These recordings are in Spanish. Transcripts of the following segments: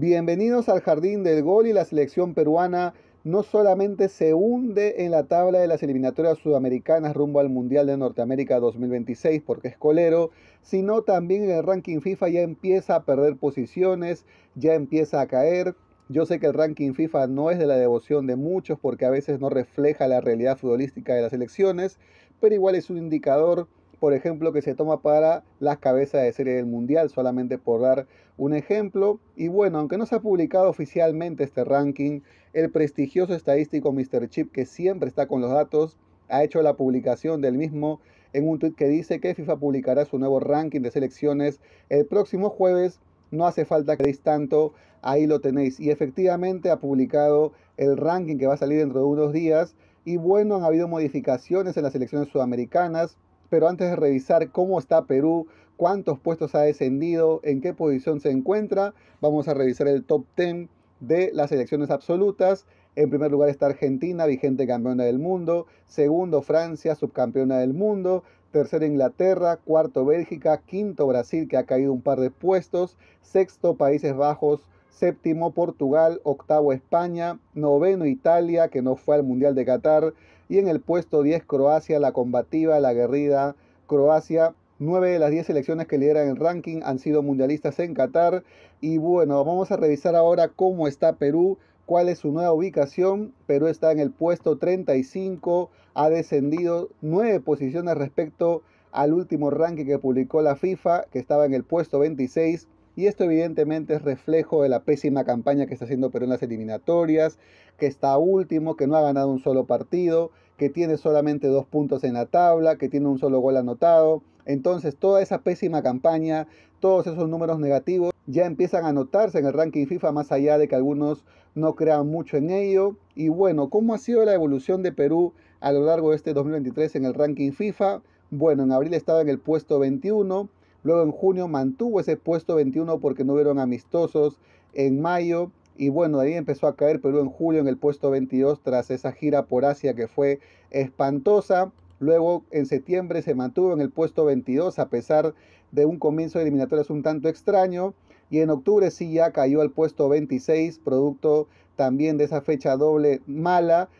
Bienvenidos al jardín del gol y la selección peruana no solamente se hunde en la tabla de las eliminatorias sudamericanas rumbo al Mundial de Norteamérica 2026 porque es colero, sino también en el ranking FIFA ya empieza a perder posiciones, ya empieza a caer. Yo sé que el ranking FIFA no es de la devoción de muchos porque a veces no refleja la realidad futbolística de las elecciones, pero igual es un indicador por ejemplo, que se toma para las cabezas de serie del Mundial, solamente por dar un ejemplo. Y bueno, aunque no se ha publicado oficialmente este ranking, el prestigioso estadístico Mr. Chip, que siempre está con los datos, ha hecho la publicación del mismo en un tweet que dice que FIFA publicará su nuevo ranking de selecciones el próximo jueves. No hace falta que deis tanto, ahí lo tenéis. Y efectivamente ha publicado el ranking que va a salir dentro de unos días. Y bueno, han habido modificaciones en las selecciones sudamericanas pero antes de revisar cómo está Perú, cuántos puestos ha descendido, en qué posición se encuentra, vamos a revisar el top 10 de las elecciones absolutas. En primer lugar está Argentina, vigente campeona del mundo. Segundo, Francia, subcampeona del mundo. Tercero, Inglaterra. Cuarto, Bélgica. Quinto, Brasil, que ha caído un par de puestos. Sexto, Países Bajos séptimo Portugal, octavo España, noveno Italia, que no fue al Mundial de Qatar, y en el puesto 10 Croacia, la combativa, la guerrida Croacia. Nueve de las diez selecciones que lideran el ranking han sido mundialistas en Qatar. Y bueno, vamos a revisar ahora cómo está Perú, cuál es su nueva ubicación. Perú está en el puesto 35, ha descendido nueve posiciones respecto al último ranking que publicó la FIFA, que estaba en el puesto 26. Y esto evidentemente es reflejo de la pésima campaña que está haciendo Perú en las eliminatorias, que está último, que no ha ganado un solo partido, que tiene solamente dos puntos en la tabla, que tiene un solo gol anotado. Entonces toda esa pésima campaña, todos esos números negativos ya empiezan a notarse en el ranking FIFA más allá de que algunos no crean mucho en ello. Y bueno, ¿cómo ha sido la evolución de Perú a lo largo de este 2023 en el ranking FIFA? Bueno, en abril estaba en el puesto 21, Luego en junio mantuvo ese puesto 21 porque no hubieron amistosos. En mayo, y bueno, ahí empezó a caer Perú en julio en el puesto 22 tras esa gira por Asia que fue espantosa. Luego en septiembre se mantuvo en el puesto 22 a pesar de un comienzo de eliminatorias un tanto extraño. Y en octubre sí ya cayó al puesto 26, producto también de esa fecha doble mala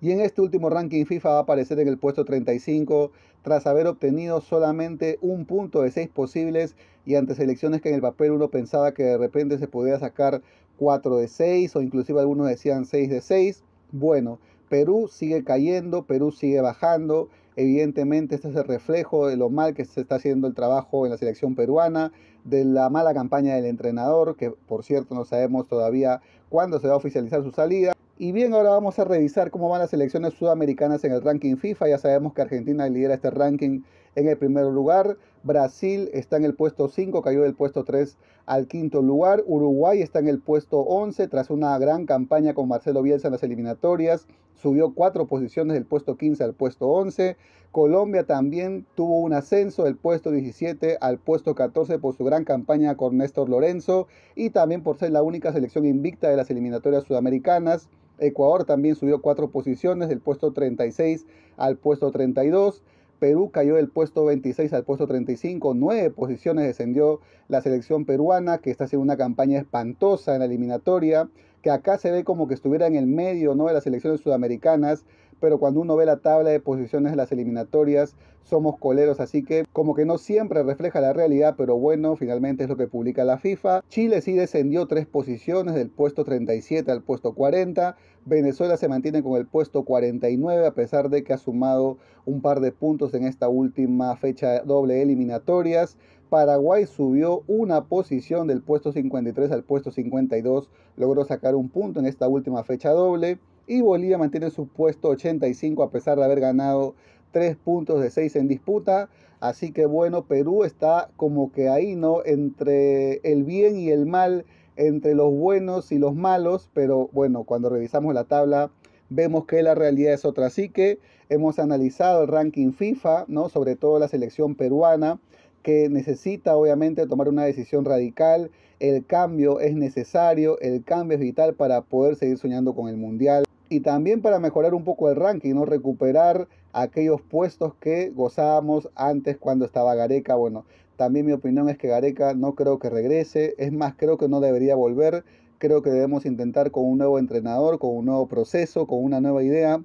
y en este último ranking FIFA va a aparecer en el puesto 35 tras haber obtenido solamente un punto de 6 posibles y ante selecciones que en el papel uno pensaba que de repente se podía sacar 4 de 6 o inclusive algunos decían 6 de 6. Bueno, Perú sigue cayendo, Perú sigue bajando. Evidentemente este es el reflejo de lo mal que se está haciendo el trabajo en la selección peruana, de la mala campaña del entrenador, que por cierto no sabemos todavía cuándo se va a oficializar su salida. Y bien, ahora vamos a revisar cómo van las elecciones sudamericanas en el ranking FIFA. Ya sabemos que Argentina lidera este ranking en el primer lugar. Brasil está en el puesto 5, cayó del puesto 3 al quinto lugar. Uruguay está en el puesto 11 tras una gran campaña con Marcelo Bielsa en las eliminatorias. Subió cuatro posiciones del puesto 15 al puesto 11. Colombia también tuvo un ascenso del puesto 17 al puesto 14 por su gran campaña con Néstor Lorenzo y también por ser la única selección invicta de las eliminatorias sudamericanas. Ecuador también subió cuatro posiciones del puesto 36 al puesto 32. Perú cayó del puesto 26 al puesto 35, nueve posiciones descendió la selección peruana que está haciendo una campaña espantosa en la eliminatoria, que acá se ve como que estuviera en el medio ¿no? de las elecciones sudamericanas, pero cuando uno ve la tabla de posiciones de las eliminatorias, somos coleros, así que como que no siempre refleja la realidad, pero bueno, finalmente es lo que publica la FIFA. Chile sí descendió tres posiciones, del puesto 37 al puesto 40. Venezuela se mantiene con el puesto 49, a pesar de que ha sumado un par de puntos en esta última fecha doble eliminatorias. Paraguay subió una posición del puesto 53 al puesto 52, logró sacar un punto en esta última fecha doble y Bolivia mantiene su puesto 85 a pesar de haber ganado 3 puntos de 6 en disputa. Así que bueno, Perú está como que ahí, ¿no? Entre el bien y el mal, entre los buenos y los malos, pero bueno, cuando revisamos la tabla vemos que la realidad es otra. Así que hemos analizado el ranking FIFA, ¿no? Sobre todo la selección peruana que necesita obviamente tomar una decisión radical. El cambio es necesario, el cambio es vital para poder seguir soñando con el Mundial y también para mejorar un poco el ranking, ¿no? recuperar aquellos puestos que gozábamos antes cuando estaba Gareca. Bueno, también mi opinión es que Gareca no creo que regrese, es más, creo que no debería volver, creo que debemos intentar con un nuevo entrenador, con un nuevo proceso, con una nueva idea.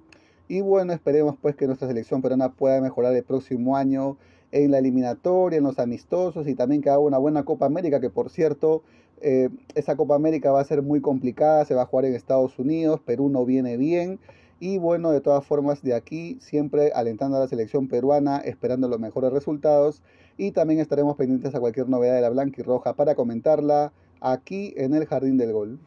Y bueno, esperemos pues que nuestra selección peruana pueda mejorar el próximo año en la eliminatoria, en los amistosos y también que haga una buena Copa América, que por cierto, eh, esa Copa América va a ser muy complicada, se va a jugar en Estados Unidos, Perú no viene bien. Y bueno, de todas formas, de aquí siempre alentando a la selección peruana, esperando los mejores resultados. Y también estaremos pendientes a cualquier novedad de la blanca y roja para comentarla aquí en el Jardín del Gol.